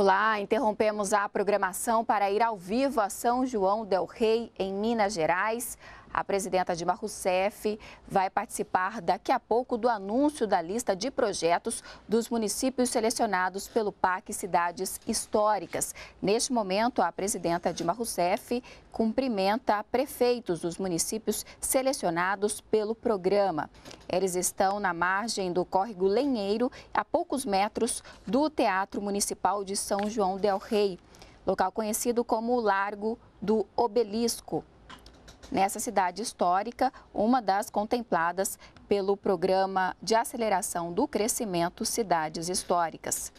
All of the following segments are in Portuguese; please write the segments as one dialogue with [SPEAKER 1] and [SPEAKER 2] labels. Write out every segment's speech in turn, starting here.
[SPEAKER 1] Olá, interrompemos a programação para ir ao vivo a São João del Rei, em Minas Gerais. A presidenta Dilma Rousseff vai participar daqui a pouco do anúncio da lista de projetos dos municípios selecionados pelo PAC Cidades Históricas. Neste momento, a presidenta Dilma Rousseff cumprimenta prefeitos dos municípios selecionados pelo programa. Eles estão na margem do córrego Lenheiro, a poucos metros do Teatro Municipal de São João del Rei, local conhecido como o Largo do Obelisco nessa cidade histórica, uma das contempladas pelo Programa de Aceleração do Crescimento Cidades Históricas.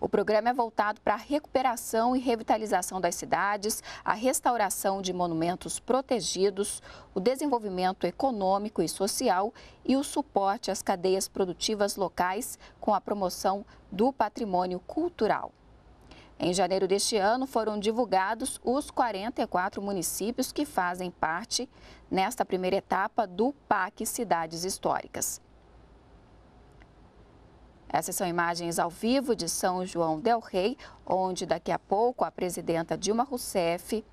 [SPEAKER 1] O programa é voltado para a recuperação e revitalização das cidades, a restauração de monumentos protegidos, o desenvolvimento econômico e social e o suporte às cadeias produtivas locais com a promoção do patrimônio cultural. Em janeiro deste ano, foram divulgados os 44 municípios que fazem parte, nesta primeira etapa, do PAC Cidades Históricas. Essas são imagens ao vivo de São João Del Rei, onde daqui a pouco a presidenta Dilma Rousseff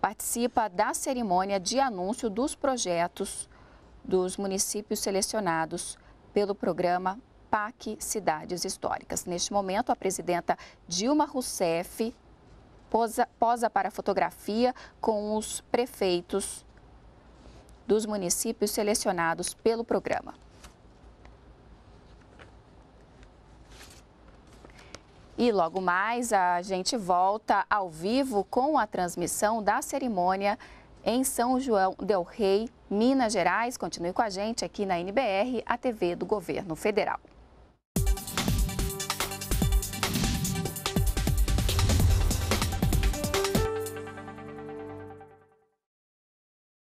[SPEAKER 1] participa da cerimônia de anúncio dos projetos dos municípios selecionados pelo programa PAC Cidades Históricas. Neste momento, a presidenta Dilma Rousseff posa, posa para fotografia com os prefeitos dos municípios selecionados pelo programa. E logo mais a gente volta ao vivo com a transmissão da cerimônia em São João Del Rei, Minas Gerais. Continue com a gente aqui na NBR, a TV do Governo Federal.